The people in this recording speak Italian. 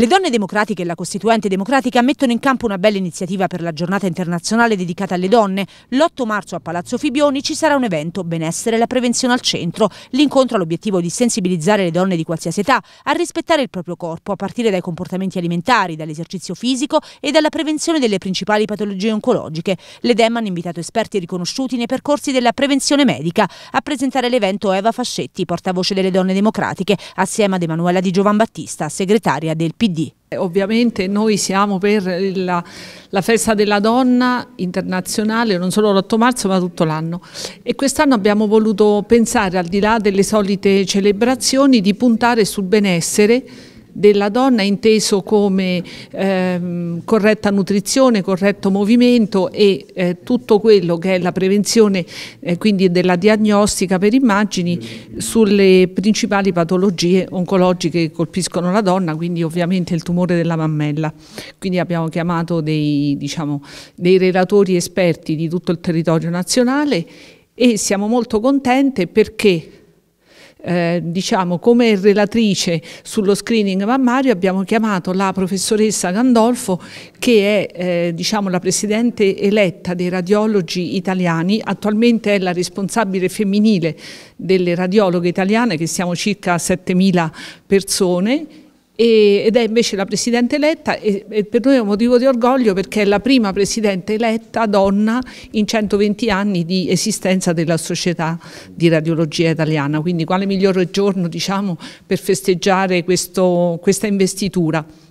Le donne democratiche e la Costituente Democratica mettono in campo una bella iniziativa per la giornata internazionale dedicata alle donne. L'8 marzo a Palazzo Fibioni ci sarà un evento Benessere e la prevenzione al centro. L'incontro ha l'obiettivo di sensibilizzare le donne di qualsiasi età a rispettare il proprio corpo a partire dai comportamenti alimentari, dall'esercizio fisico e dalla prevenzione delle principali patologie oncologiche. Le DEM hanno invitato esperti riconosciuti nei percorsi della prevenzione medica. A presentare l'evento Eva Fascetti, portavoce delle donne democratiche, assieme ad Emanuela Di Giovan Battista, segretaria del PD. PD. Ovviamente noi siamo per la, la, festa della donna internazionale, non solo l'8 marzo ma tutto l'anno e quest'anno abbiamo voluto pensare al di là delle solite celebrazioni di puntare sul benessere della donna inteso come ehm, corretta nutrizione, corretto movimento e eh, tutto quello che è la prevenzione eh, quindi della diagnostica per immagini sulle principali patologie oncologiche che colpiscono la donna, quindi ovviamente il tumore della mammella. Quindi abbiamo chiamato dei, diciamo, dei relatori esperti di tutto il territorio nazionale e siamo molto contente perché eh, diciamo, come relatrice sullo screening mammario abbiamo chiamato la professoressa Gandolfo che è eh, diciamo, la presidente eletta dei radiologi italiani, attualmente è la responsabile femminile delle radiologhe italiane che siamo circa 7.000 persone ed è invece la Presidente eletta e, per noi è un motivo di orgoglio perché è la prima Presidente eletta donna in 120 anni di esistenza della Società di Radiologia Italiana, quindi quale migliore giorno diciamo, per festeggiare questo, questa investitura.